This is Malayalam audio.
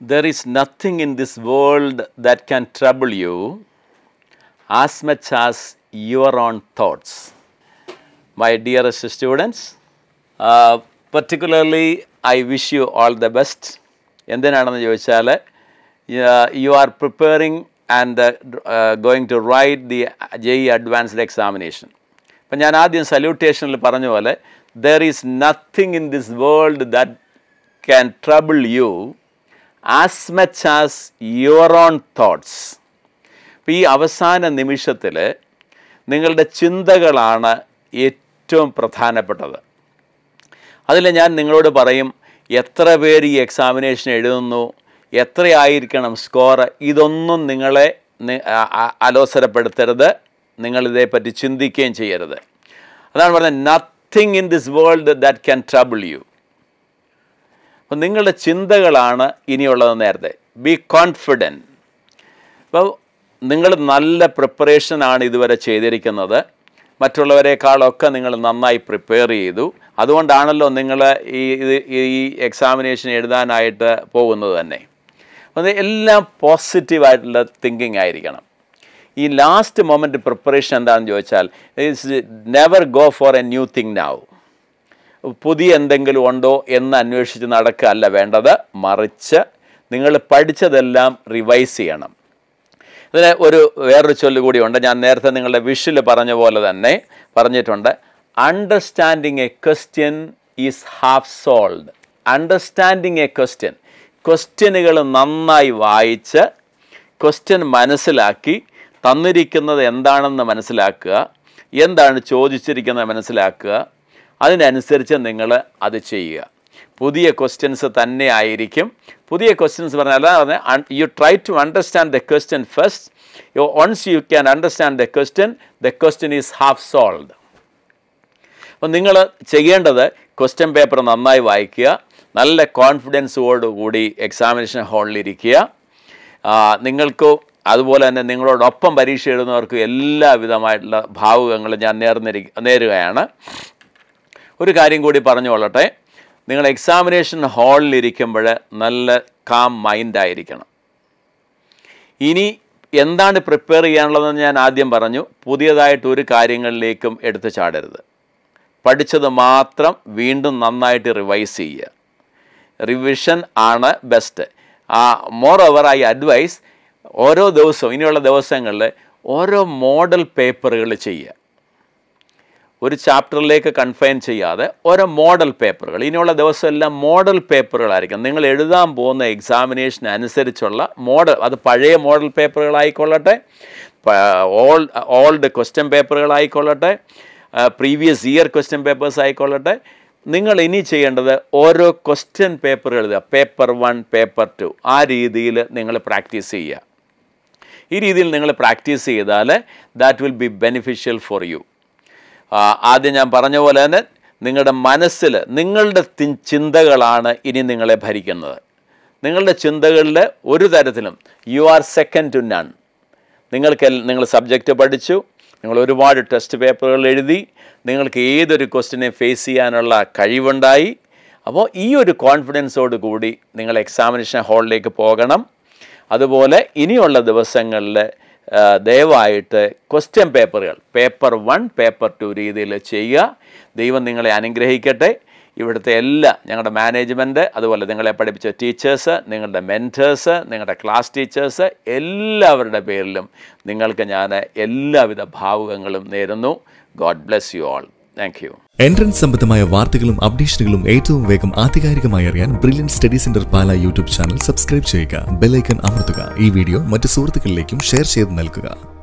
there is nothing in this world that can trouble you as much as your own thoughts. My dearest students, uh, particularly I wish you all the best. Uh, you are preparing and uh, uh, going to write the JE Advanced Examination. salutation, There is nothing in this world that can trouble you as much as your own thoughts അപ്പോൾ ഈ അവസാന നിമിഷത്തിൽ നിങ്ങളുടെ ചിന്തകളാണ് ഏറ്റവും പ്രധാനപ്പെട്ടത് അതിൽ ഞാൻ നിങ്ങളോട് പറയും എത്ര പേര് ഈ എക്സാമിനേഷൻ എഴുതുന്നു എത്രയായിരിക്കണം സ്കോർ ഇതൊന്നും നിങ്ങളെ അലോസരപ്പെടുത്തരുത് നിങ്ങളിതേപ്പറ്റി ചിന്തിക്കുകയും ചെയ്യരുത് അതാണ് പറഞ്ഞത് nothing in this world that can trouble you അപ്പം നിങ്ങളുടെ ചിന്തകളാണ് ഇനിയുള്ളത് നേരത്തെ ബി കോൺഫിഡൻറ്റ് അപ്പോൾ നിങ്ങൾ നല്ല പ്രിപ്പറേഷനാണ് ഇതുവരെ ചെയ്തിരിക്കുന്നത് മറ്റുള്ളവരെക്കാളൊക്കെ നിങ്ങൾ നന്നായി പ്രിപ്പയർ ചെയ്തു അതുകൊണ്ടാണല്ലോ നിങ്ങൾ ഈ ഇത് ഈ എക്സാമിനേഷൻ എഴുതാനായിട്ട് പോകുന്നത് തന്നെ അത് എല്ലാം പോസിറ്റീവായിട്ടുള്ള തിങ്കിങ് ആയിരിക്കണം ഈ ലാസ്റ്റ് മൊമെൻറ്റ് പ്രിപ്പറേഷൻ എന്താണെന്ന് ചോദിച്ചാൽ it's never go for a new thing now പുതിയ എന്തെങ്കിലും ഉണ്ടോ എന്ന് അന്വേഷിച്ച് നടക്കുകയല്ല വേണ്ടത് മറിച്ച് നിങ്ങൾ പഠിച്ചതെല്ലാം റിവൈസ് ചെയ്യണം ഇതിന് ഒരു വേറൊരു ചൊല്ല് കൂടിയുണ്ട് ഞാൻ നേരത്തെ നിങ്ങളുടെ വിഷില് പറഞ്ഞ പോലെ തന്നെ പറഞ്ഞിട്ടുണ്ട് understanding a question is half solved understanding a question ക്വസ്റ്റ്യനുകൾ നന്നായി വായിച്ച് ക്വസ്റ്റ്യൻ മനസ്സിലാക്കി തന്നിരിക്കുന്നത് എന്താണെന്ന് മനസ്സിലാക്കുക എന്താണ് ചോദിച്ചിരിക്കുന്നത് മനസ്സിലാക്കുക അതിനനുസരിച്ച് നിങ്ങൾ അത് ചെയ്യുക പുതിയ ക്വസ്റ്റ്യൻസ് തന്നെ ആയിരിക്കും പുതിയ ക്വസ്റ്റ്യൻസ് പറഞ്ഞാൽ പറഞ്ഞാൽ you try to understand the question first you once you can understand the question the question is half solved അപ്പം നിങ്ങൾ ചെയ്യേണ്ടത് ക്വസ്റ്റ്യൻ പേപ്പർ നന്നായി വായിക്കുക നല്ല കോൺഫിഡൻസോടുകൂടി എക്സാമിനേഷൻ ഹാളിലിരിക്കുക നിങ്ങൾക്ക് അതുപോലെ തന്നെ നിങ്ങളോടൊപ്പം പരീക്ഷ എഴുതുന്നവർക്ക് എല്ലാവിധമായിട്ടുള്ള ഭാവുകങ്ങളും ഞാൻ നേർന്നിരിക്കുക നേരുകയാണ് ഒരു കാര്യം കൂടി പറഞ്ഞു കൊള്ളട്ടെ നിങ്ങൾ എക്സാമിനേഷൻ ഹാളിലിരിക്കുമ്പോൾ നല്ല കാം മൈൻഡായിരിക്കണം ഇനി എന്താണ് പ്രിപ്പയർ ചെയ്യാനുള്ളതെന്ന് ഞാൻ ആദ്യം പറഞ്ഞു പുതിയതായിട്ട് ഒരു കാര്യങ്ങളിലേക്കും എടുത്തു ചാടരുത് പഠിച്ചത് മാത്രം വീണ്ടും നന്നായിട്ട് റിവൈസ് ചെയ്യുക റിവിഷൻ ആണ് ബെസ്റ്റ് ആ മോർ ഓവർ ഐ അഡ്വൈസ് ഓരോ ദിവസവും ഇനിയുള്ള ദിവസങ്ങളിൽ ഓരോ മോഡൽ പേപ്പറുകൾ ചെയ്യുക ഒരു ചാപ്റ്ററിലേക്ക് കൺഫൈൻ ചെയ്യാതെ ഓരോ മോഡൽ പേപ്പറുകൾ ഇനിയുള്ള ദിവസമെല്ലാം മോഡൽ പേപ്പറുകളായിരിക്കും നിങ്ങൾ എഴുതാൻ പോകുന്ന എക്സാമിനേഷൻ അനുസരിച്ചുള്ള മോഡൽ അത് പഴയ മോഡൽ പേപ്പറുകളായിക്കൊള്ളട്ടെ ഓൾഡ് ഓൾഡ് ക്വസ്റ്റ്യൻ പേപ്പറുകളായിക്കൊള്ളട്ടെ പ്രീവിയസ് ഇയർ ക്വസ്റ്റ്യൻ പേപ്പേഴ്സ് ആയിക്കൊള്ളട്ടെ നിങ്ങൾ ഇനി ചെയ്യേണ്ടത് ഓരോ ക്വസ്റ്റ്യൻ പേപ്പറുകൾ എഴുതുക പേപ്പർ വൺ പേപ്പർ ടു ആ രീതിയിൽ നിങ്ങൾ പ്രാക്ടീസ് ചെയ്യുക ഈ രീതിയിൽ നിങ്ങൾ പ്രാക്ടീസ് ചെയ്താൽ that will be beneficial for you ആദ്യം ഞാൻ പറഞ്ഞ പോലെ തന്നെ നിങ്ങളുടെ മനസ്സിൽ നിങ്ങളുടെ ചിന്തകളാണ് ഇനി നിങ്ങളെ ഭരിക്കുന്നത് നിങ്ങളുടെ ചിന്തകളിൽ ഒരു തരത്തിലും you are second to none നിങ്ങൾക്ക് നിങ്ങൾ സബ്ജക്റ്റ് പഠിച്ചു നിങ്ങൾ ഒരുപാട് ടെസ്റ്റ് പേപ്പറുകൾ എഴുതി നിങ്ങൾക്ക് ഏതൊരു ക്വസ്റ്റിനെ ഫേസ് ചെയ്യാനുള്ള കഴിവുണ്ടായി അപ്പോൾ ഈ ഒരു കോൺഫിഡൻസോട് കൂടി നിങ്ങൾ എക്സാമിനേഷൻ ഹാളിലേക്ക് പോകണം അതുപോലെ ഇനിയുള്ള ദിവസങ്ങളിൽ ദയവായിട്ട് ക്വസ്റ്റ്യൻ പേപ്പറുകൾ പേപ്പർ വൺ പേപ്പർ ടു രീതിയിൽ ചെയ്യുക ദൈവം നിങ്ങളെ അനുഗ്രഹിക്കട്ടെ ഇവിടുത്തെ എല്ലാ ഞങ്ങളുടെ മാനേജ്മെൻറ്റ് അതുപോലെ നിങ്ങളെ പഠിപ്പിച്ച ടീച്ചേഴ്സ് നിങ്ങളുടെ മെൻറ്റേഴ്സ് നിങ്ങളുടെ ക്ലാസ് ടീച്ചേഴ്സ് എല്ലാവരുടെ പേരിലും നിങ്ങൾക്ക് ഞാൻ എല്ലാവിധ ഭാവുകങ്ങളും നേരുന്നു God bless you all entrance സംബന്ധമായ വാർത്തകളും അപ്ഡേഷനുകളും ഏറ്റവും വേഗം ആധികാരികമായി അറിയാൻ Brilliant Study Centre Pala YouTube channel subscribe ചെയ്യുക ബെലൈക്കൺ അമർത്തുക ഈ വീഡിയോ മറ്റ് സുഹൃത്തുക്കളിലേക്കും ഷെയർ ചെയ്ത് നൽകുക